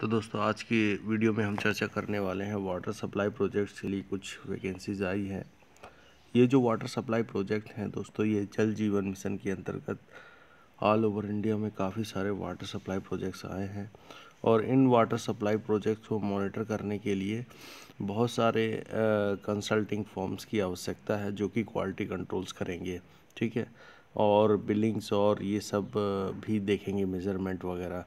तो दोस्तों आज की वीडियो में हम चर्चा करने वाले हैं वाटर सप्लाई प्रोजेक्ट्स के लिए कुछ वैकेंसीज आई हैं ये जो वाटर सप्लाई प्रोजेक्ट हैं दोस्तों ये जल जीवन मिशन के अंतर्गत ऑल ओवर इंडिया में काफ़ी सारे वाटर सप्लाई प्रोजेक्ट्स आए हैं और इन वाटर सप्लाई प्रोजेक्ट्स को मॉनिटर करने के लिए बहुत सारे कंसल्टिंग फॉर्म्स की आवश्यकता है जो कि क्वालिटी कंट्रोल्स करेंगे ठीक है और बिलिंग्स और ये सब भी देखेंगे मेजरमेंट वगैरह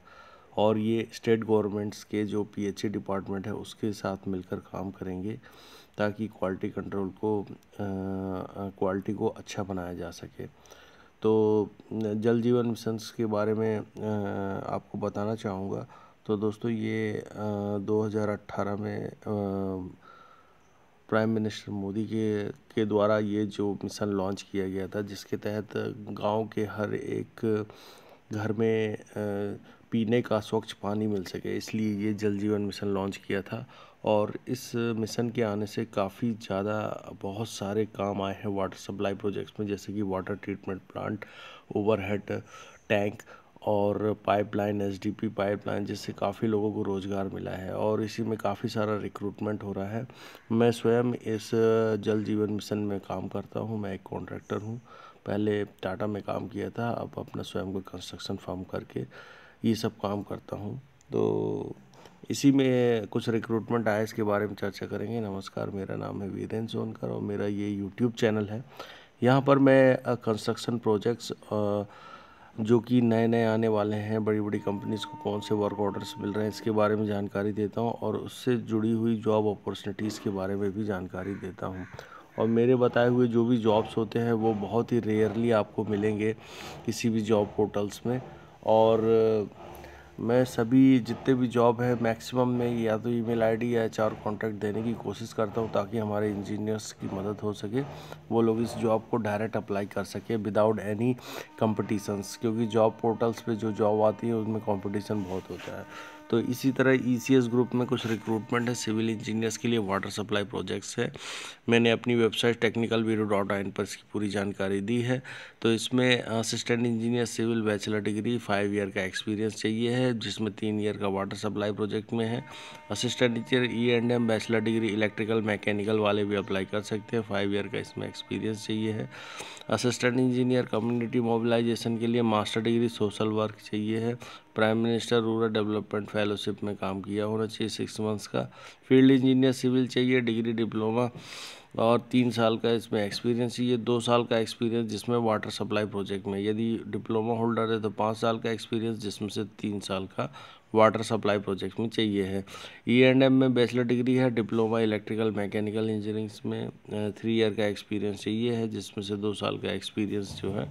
और ये स्टेट गवर्नमेंट्स के जो पीएचई डिपार्टमेंट है उसके साथ मिलकर काम करेंगे ताकि क्वालिटी कंट्रोल को क्वालिटी को अच्छा बनाया जा सके तो जल जीवन मिशन के बारे में आ, आपको बताना चाहूँगा तो दोस्तों ये आ, 2018 में आ, प्राइम मिनिस्टर मोदी के के द्वारा ये जो मिशन लॉन्च किया गया था जिसके तहत गांव के हर एक घर में पीने का स्वच्छ पानी मिल सके इसलिए ये जल जीवन मिशन लॉन्च किया था और इस मिशन के आने से काफ़ी ज़्यादा बहुत सारे काम आए हैं वाटर सप्लाई प्रोजेक्ट्स में जैसे कि water treatment plant overhead tank और पाइपलाइन एसडीपी पाइपलाइन जिससे काफ़ी लोगों को रोज़गार मिला है और इसी में काफ़ी सारा रिक्रूटमेंट हो रहा है मैं स्वयं इस जल जीवन मिशन में काम करता हूँ मैं एक कॉन्ट्रैक्टर हूँ पहले टाटा में काम किया था अब अपना स्वयं को कंस्ट्रक्शन फॉर्म करके ये सब काम करता हूँ तो इसी में कुछ रिक्रूटमेंट आया इसके बारे में चर्चा करेंगे नमस्कार मेरा नाम है वीरेंद्र सोनकर और मेरा ये यूट्यूब चैनल है यहाँ पर मैं कंस्ट्रक्शन प्रोजेक्ट्स जो कि नए नए आने वाले हैं बड़ी बड़ी कंपनीज़ को कौन से वर्क ऑर्डर्स मिल रहे हैं इसके बारे में जानकारी देता हूँ और उससे जुड़ी हुई जॉब अपॉर्चुनिटीज़ के बारे में भी जानकारी देता हूँ और मेरे बताए हुए जो भी जॉब्स होते हैं वो बहुत ही रेयरली आपको मिलेंगे किसी भी जॉब पोर्टल्स में और मैं सभी जितने भी जॉब है मैक्सिमम में या तो ईमेल आईडी या एच आर कॉन्टैक्ट देने की कोशिश करता हूँ ताकि हमारे इंजीनियर्स की मदद हो सके वो लोग इस जॉब को डायरेक्ट अप्लाई कर सके विदाउट एनी कंपटीशंस क्योंकि जॉब पोर्टल्स पे जो जॉब आती है उनमें कंपटीशन बहुत होता है तो इसी तरह ई e ग्रुप में कुछ रिक्रूटमेंट है सिविल इंजीनियर्स के लिए वाटर सप्लाई प्रोजेक्ट्स है मैंने अपनी वेबसाइट टेक्निकल ब्यूरो डॉट आइन पर इसकी पूरी जानकारी दी है तो इसमें assistant engineer civil bachelor degree five year का एक्सपीरियंस चाहिए है जिसमें तीन ईयर का वाटर सप्लाई प्रोजेक्ट में है assistant engineer E and M bachelor degree electrical mechanical वाले भी अप्लाई कर सकते हैं फाइव ईयर का इसमें एक्सपीरियंस चाहिए है असिस्टेंट इंजीनियर कम्युनिटी मोबिलाइजेशन के लिए मास्टर डिग्री सोशल वर्क चाहिए है prime minister rural development fellowship में काम किया होना चाहिए सिक्स मंथ्स का फील्ड इंजीनियर सिविल चाहिए डिग्री डिप्लोमा और तीन साल का इसमें एक्सपीरियंस ये दो साल का एक्सपीरियंस जिसमें वाटर सप्लाई प्रोजेक्ट में यदि डिप्लोमा होल्डर है तो पाँच साल का एक्सपीरियंस जिसमें से तीन साल का वाटर सप्लाई प्रोजेक्ट में चाहिए है ई एंड एम में बैचलर डिग्री है डिप्लोमा इलेक्ट्रिकल मैकेनिकल इंजीनियरिंग्स में थ्री ईयर का एक्सपीरियंस चाहिए है जिसमें से दो साल का एक्सपीरियंस जो है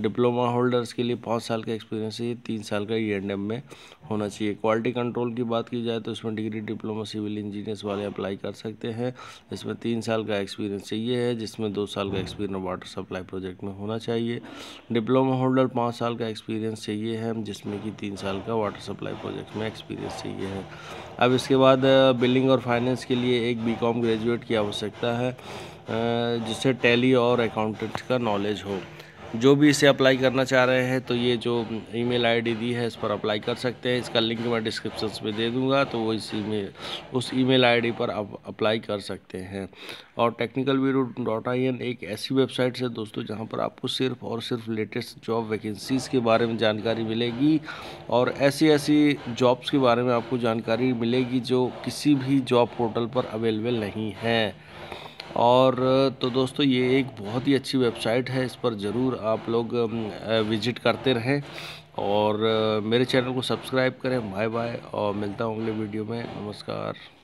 डिप्लोमा होल्डर्स के लिए पाँच साल का एक्सपीरियंस चाहिए तीन साल का ई एंड एम में होना चाहिए क्वालिटी कंट्रोल की बात की जाए तो इसमें डिग्री डिप्लोमा सिविल इंजीनियर्स वाले अप्लाई कर सकते हैं इसमें तीन साल का एक्सपीरियंस चाहिए है जिसमें दो साल का एक्सपीरियंस वाटर सप्लाई प्रोजेक्ट में होना चाहिए डिप्लोमा होल्डर पाँच साल का एक्सपीरियंस चाहिए है जिसमें कि तीन साल का वाटर सप्लाई प्रोजेक्ट में एक्सपीरियंस चाहिए है अब इसके बाद बिल्डिंग और फाइनेंस के लिए एक बी ग्रेजुएट की आवश्यकता है जिससे टैली और अकाउंटेंट का नॉलेज हो जो भी इसे अप्लाई करना चाह रहे हैं तो ये जो ईमेल आईडी दी है इस पर अप्लाई कर सकते हैं इसका लिंक मैं डिस्क्रिप्शन में दे दूंगा तो वो इसी में उस ईमेल आईडी पर आप अप्लाई कर सकते हैं और technical bureau dot I N एक ऐसी वेबसाइट है दोस्तों जहाँ पर आपको सिर्फ और सिर्फ लेटेस्ट जॉब वैकेंसीज़ के बारे में जानकारी मिलेगी और ऐसी ऐसी जॉब्स के बारे में आपको जानकारी मिलेगी जो किसी भी जॉब पोर्टल पर अवेलेबल नहीं है और तो दोस्तों ये एक बहुत ही अच्छी वेबसाइट है इस पर ज़रूर आप लोग विजिट करते रहें और मेरे चैनल को सब्सक्राइब करें बाय बाय और मिलता हूँ अगले वीडियो में नमस्कार